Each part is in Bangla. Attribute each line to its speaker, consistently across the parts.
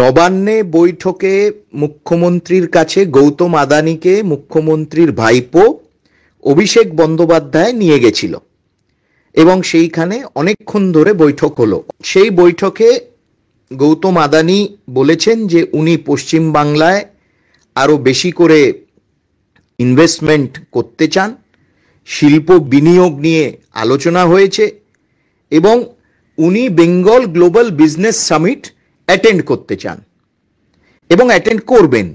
Speaker 1: নবান্নে বৈঠকে মুখ্যমন্ত্রীর কাছে গৌতম আদানিকে মুখ্যমন্ত্রীর ভাইপো অভিষেক বন্দ্যোপাধ্যায় নিয়ে গেছিল এবং সেইখানে অনেকক্ষণ ধরে বৈঠক হলো সেই বৈঠকে গৌতম আদানি বলেছেন যে উনি পশ্চিমবাংলায় আরও বেশি করে ইনভেস্টমেন্ট করতে চান শিল্প বিনিয়োগ নিয়ে আলোচনা হয়েছে এবং উনি Bengal global business summit attend করতে চান এবং অ্যাটেন্ড করবেন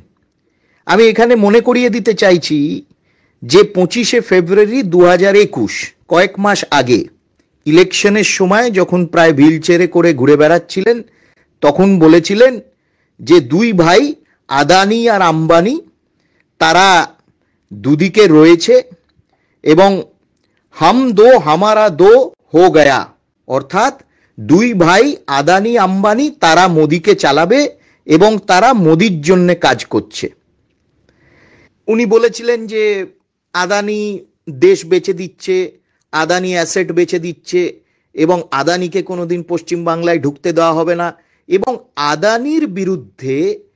Speaker 1: আমি এখানে মনে করিয়ে দিতে চাইছি যে পঁচিশে ফেব্রুয়ারি দু হাজার একুশ কয়েক মাস আগে ইলেকশনের সময় যখন প্রায় ভিল চেরে করে ঘুরে বেড়াচ্ছিলেন তখন বলেছিলেন যে দুই ভাই আদানি আর আম্বানি তারা দুদিকে রয়েছে এবং হাম দো হামারা দো হো গয়া অর্থাৎ দুই ভাই আদানি আম্বানি তারা মোদিকে চালাবে এবং তারা মোদির জন্য কাজ করছে উনি বলেছিলেন যে আদানি দেশ বেচে দিচ্ছে আদানি অ্যাসেট বেচে দিচ্ছে এবং আদানিকে কোনোদিন পশ্চিমবাংলায় ঢুকতে দেওয়া হবে না এবং আদানির বিরুদ্ধে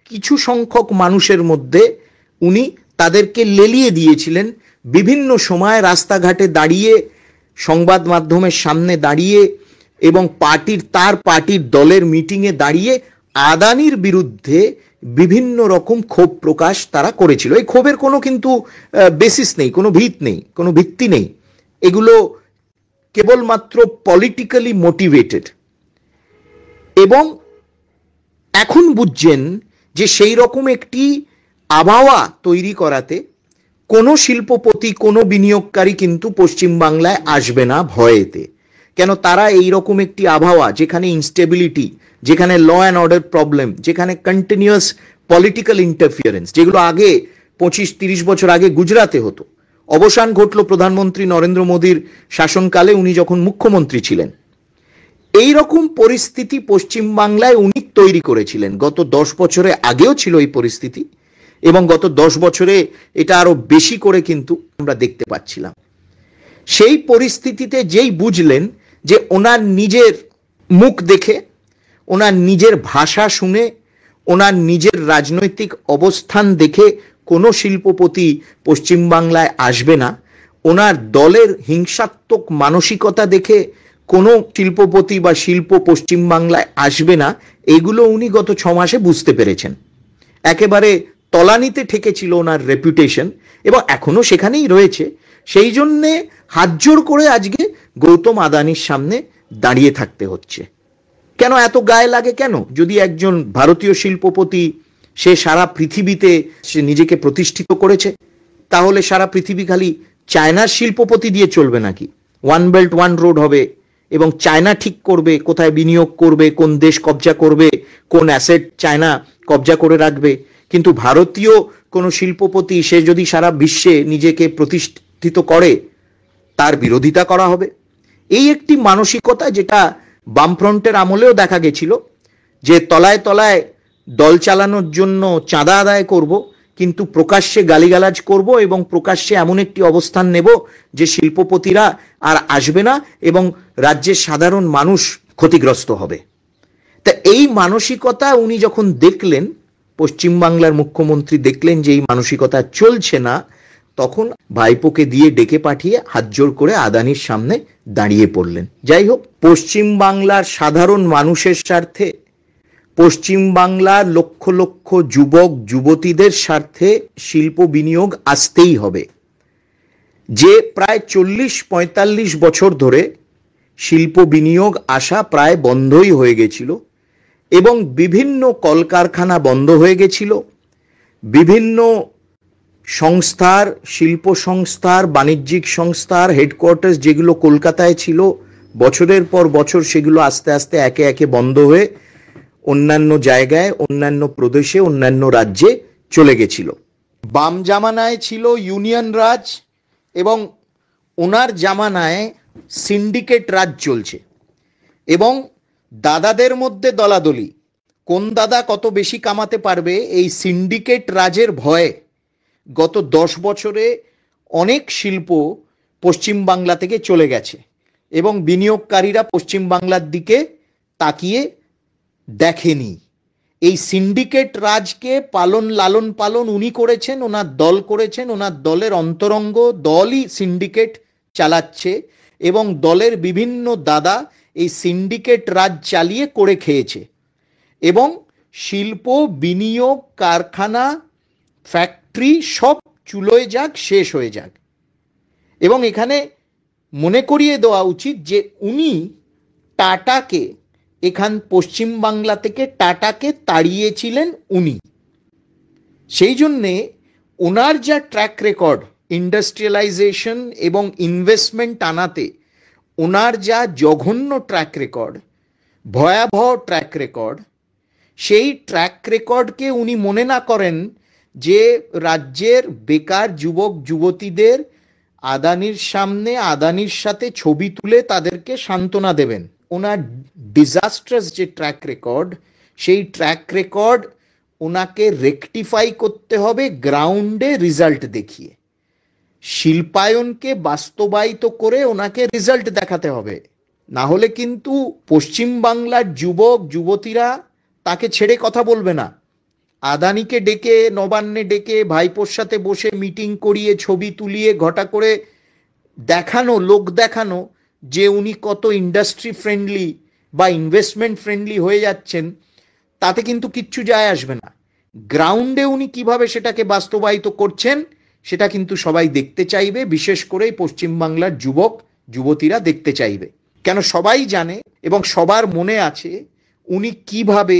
Speaker 1: কিছু সংখ্যক মানুষের মধ্যে উনি তাদেরকে লেলিয়ে দিয়েছিলেন বিভিন্ন সময় রাস্তাঘাটে দাঁড়িয়ে সংবাদ মাধ্যমের সামনে দাঁড়িয়ে এবং পার্টির তার পার্টির দলের মিটিংয়ে দাঁড়িয়ে আদানির বিরুদ্ধে বিভিন্ন রকম ক্ষোভ প্রকাশ তারা করেছিল এই ক্ষোভের কোনো কিন্তু বেসিস নেই কোনো ভিত নেই কোনো ভিত্তি নেই এগুলো কেবলমাত্র পলিটিক্যালি মোটিভেটেড এবং এখন বুঝছেন যে সেই রকম একটি আবহাওয়া তৈরি করাতে কোনো শিল্পপতি কোনো বিনিয়োগকারী কিন্তু পশ্চিমবাংলায় আসবে না ভয়েতে কেন তারা এই রকম একটি আবহাওয়া যেখানে ইনস্টেবিলিটি যেখানে ল অ্যান্ড অর্ডার প্রবলেম যেখানে কন্টিনিউয়াস পলিটিক্যাল ইন্টারফিয়ারেন্স যেগুলো আগে পঁচিশ তিরিশ বছর আগে গুজরাতে হতো অবসান ঘটল প্রধানমন্ত্রী নরেন্দ্র মোদীর শাসনকালে উনি যখন মুখ্যমন্ত্রী ছিলেন এই রকম পরিস্থিতি পশ্চিমবাংলায় উনি তৈরি করেছিলেন গত দশ বছরে আগেও ছিল এই পরিস্থিতি এবং গত দশ বছরে এটা আরো বেশি করে কিন্তু আমরা দেখতে পাচ্ছিলাম সেই পরিস্থিতিতে যেই বুঝলেন যে ওনার নিজের মুখ দেখে ওনার নিজের ভাষা শুনে ওনার নিজের রাজনৈতিক অবস্থান দেখে কোনো শিল্পপতি পশ্চিমবাংলায় আসবে না ওনার দলের হিংসাত্মক মানসিকতা দেখে কোনো শিল্পপতি বা শিল্প পশ্চিমবাংলায় আসবে না এগুলো উনি গত ছ মাসে বুঝতে পেরেছেন একেবারে তলানিতে ঠেকেছিল ওনার রেপুটেশন এবং এখনও সেখানেই রয়েছে সেই জন্যে হাতজোর করে আজকে গৌতম আদানির সামনে দাঁড়িয়ে থাকতে হচ্ছে কেন এত গায়ে লাগে কেন যদি একজন ভারতীয় শিল্পপতি সে সারা পৃথিবীতে সে নিজেকে প্রতিষ্ঠিত করেছে তাহলে সারা পৃথিবী খালি চায়নার শিল্পপতি দিয়ে চলবে নাকি ওয়ান বেল্ট ওয়ান রোড হবে এবং চায়না ঠিক করবে কোথায় বিনিয়োগ করবে কোন দেশ কবজা করবে কোন অ্যাসেট চায়না কবজা করে রাখবে কিন্তু ভারতীয় কোনো শিল্পপতি সে যদি সারা বিশ্বে নিজেকে প্রতিষ্ঠিত করে তার বিরোধিতা করা হবে এই একটি মানসিকতা যেটা বামফ্রন্টের আমলেও দেখা গেছিল যে তলায় তলায় দল চালানোর জন্য চাঁদা আদায় করব কিন্তু প্রকাশ্যে গালিগালাজ করব এবং প্রকাশ্যে এমন একটি অবস্থান নেব যে শিল্পপতিরা আর আসবে না এবং রাজ্যের সাধারণ মানুষ ক্ষতিগ্রস্ত হবে তা এই মানসিকতা উনি যখন দেখলেন পশ্চিমবাংলার মুখ্যমন্ত্রী দেখলেন যে এই মানসিকতা চলছে না তখন ভাইপোকে দিয়ে ডেকে পাঠিয়ে জোর করে আদানির সামনে দাঁড়িয়ে পড়লেন যাই হোক পশ্চিম বাংলার সাধারণ মানুষের স্বার্থে পশ্চিম বাংলার লক্ষ লক্ষ যুবক যুবতীদের স্বার্থে শিল্প বিনিয়োগ আসতেই হবে যে প্রায় চল্লিশ পঁয়তাল্লিশ বছর ধরে শিল্প বিনিয়োগ আসা প্রায় বন্ধই হয়ে গেছিল এবং বিভিন্ন কলকারখানা বন্ধ হয়ে গেছিল বিভিন্ন সংস্থার শিল্প সংস্থার বাণিজ্যিক সংস্থার হেডকোয়ার্টার্স যেগুলো কলকাতায় ছিল বছরের পর বছর সেগুলো আস্তে আস্তে একে একে বন্ধ হয়ে অন্যান্য জায়গায় অন্যান্য প্রদেশে অন্যান্য রাজ্যে চলে গেছিল বাম জামানায় ছিল ইউনিয়ন রাজ এবং ওনার জামানায় সিন্ডিকেট রাজ চলছে এবং দাদাদের মধ্যে দলাদলি কোন দাদা কত বেশি কামাতে পারবে এই সিন্ডিকেট রাজের ভয়ে গত দশ বছরে অনেক শিল্প পশ্চিমবাংলা থেকে চলে গেছে এবং বিনিয়োগকারীরা পশ্চিমবাংলার দিকে তাকিয়ে দেখেনি এই সিন্ডিকেট রাজকে পালন লালন পালন উনি করেছেন ওনার দল করেছেন ওনার দলের অন্তরঙ্গ দলই সিন্ডিকেট চালাচ্ছে এবং দলের বিভিন্ন দাদা এই সিন্ডিকেট রাজ চালিয়ে করে খেয়েছে এবং শিল্প বিনিয়োগ কারখানা ফ্যাক্টরি সব চুলোয় যাক শেষ হয়ে যাক এবং এখানে মনে করিয়ে দেওয়া উচিত যে উনি টাটাকে এখান পশ্চিমবাংলা থেকে টাটাকে তাড়িয়েছিলেন উনি সেই জন্যে ওনার যা ট্র্যাক রেকর্ড ইন্ডাস্ট্রিয়ালাইজেশন এবং ইনভেস্টমেন্ট আনাতে ওনার যা জঘন্য ট্র্যাক রেকর্ড ভয়াবহ ট্র্যাক রেকর্ড সেই ট্র্যাক রেকর্ডকে উনি মনে না করেন যে রাজ্যের বেকার যুবক যুবতীদের আদানির সামনে আদানির সাথে ছবি তুলে তাদেরকে সান্ত্বনা দেবেন ওনার ডিজাস্ট্রাস যে ট্র্যাক রেকর্ড সেই ট্র্যাক রেকর্ড ওনাকে রেকটিফাই করতে হবে গ্রাউন্ডে রিজাল্ট দেখিয়ে শিল্পায়নকে বাস্তবায়িত করে ওনাকে রেজাল্ট দেখাতে হবে না হলে কিন্তু পশ্চিমবাংলার যুবক যুবতীরা তাকে ছেড়ে কথা বলবে না আদানিকে ডেকে নবান্নে ডেকে ভাইপোর সাথে বসে মিটিং করিয়ে ছবি তুলিয়ে ঘটা করে দেখানো লোক দেখানো যে উনি কত ইন্ডাস্ট্রি ফ্রেন্ডলি বা ইনভেস্টমেন্ট ফ্রেন্ডলি হয়ে যাচ্ছেন তাতে কিন্তু কিচ্ছু যায় আসবে না গ্রাউন্ডে উনি কিভাবে সেটাকে বাস্তবায়িত করছেন সেটা কিন্তু সবাই দেখতে চাইবে বিশেষ করে পশ্চিমবাংলার যুবক যুবতীরা দেখতে চাইবে কেন সবাই জানে এবং সবার মনে আছে উনি কিভাবে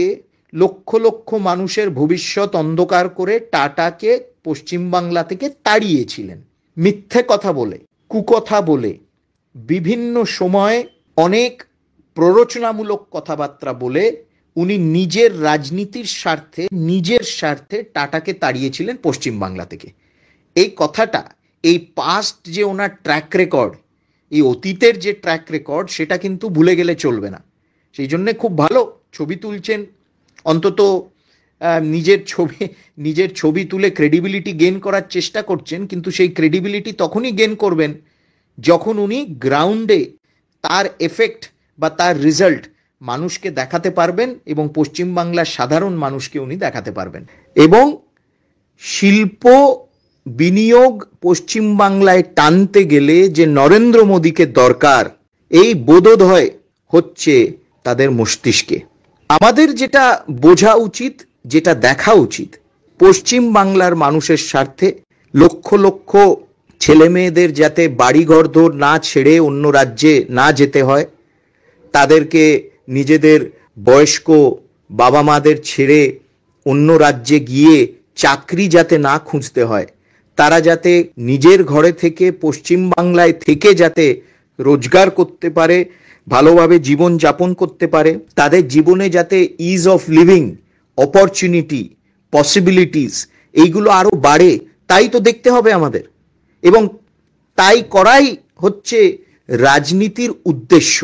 Speaker 1: লক্ষ লক্ষ মানুষের ভবিষ্যৎ অন্ধকার করে টাটাকে পশ্চিমবাংলা থেকে তাড়িয়েছিলেন মিথ্যে কথা বলে কুকথা বলে বিভিন্ন সময়ে অনেক প্ররোচনামূলক কথাবার্তা বলে উনি নিজের রাজনীতির স্বার্থে নিজের স্বার্থে টাটাকে তাড়িয়েছিলেন পশ্চিমবাংলা থেকে এই কথাটা এই পাস্ট যে ওনার ট্র্যাক রেকর্ড এই অতীতের যে ট্র্যাক রেকর্ড সেটা কিন্তু ভুলে গেলে চলবে না সেই জন্যে খুব ভালো ছবি তুলছেন অন্তত নিজের ছবি নিজের ছবি তুলে ক্রেডিবিলিটি গেন করার চেষ্টা করছেন কিন্তু সেই ক্রেডিবিলিটি তখনই গেন করবেন যখন উনি গ্রাউন্ডে তার এফেক্ট বা তার রেজাল্ট মানুষকে দেখাতে পারবেন এবং পশ্চিমবাংলার সাধারণ মানুষকে উনি দেখাতে পারবেন এবং শিল্প বিনিয়োগ পশ্চিমবাংলায় টানতে গেলে যে নরেন্দ্র মোদীকে দরকার এই বোধোদয় হচ্ছে তাদের মস্তিষ্কে আমাদের যেটা বোঝা উচিত যেটা দেখা উচিত পশ্চিম বাংলার মানুষের স্বার্থে লক্ষ লক্ষ ছেলে মেয়েদের যাতে বাড়িঘর ধর না ছেড়ে অন্য রাজ্যে না যেতে হয় তাদেরকে নিজেদের বয়স্ক বাবা মাদের ছেড়ে অন্য রাজ্যে গিয়ে চাকরি যাতে না খুঁজতে হয় তারা যাতে নিজের ঘরে থেকে পশ্চিম বাংলায় থেকে যাতে রোজগার করতে পারে ভালোভাবে জীবন যাপন করতে পারে তাদের জীবনে যাতে ease of living opportunity possibilities এইগুলো আরও বাড়ে তাই তো দেখতে হবে আমাদের এবং তাই করাই হচ্ছে রাজনীতির উদ্দেশ্য